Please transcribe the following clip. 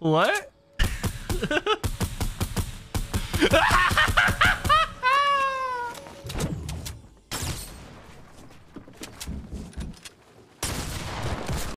what?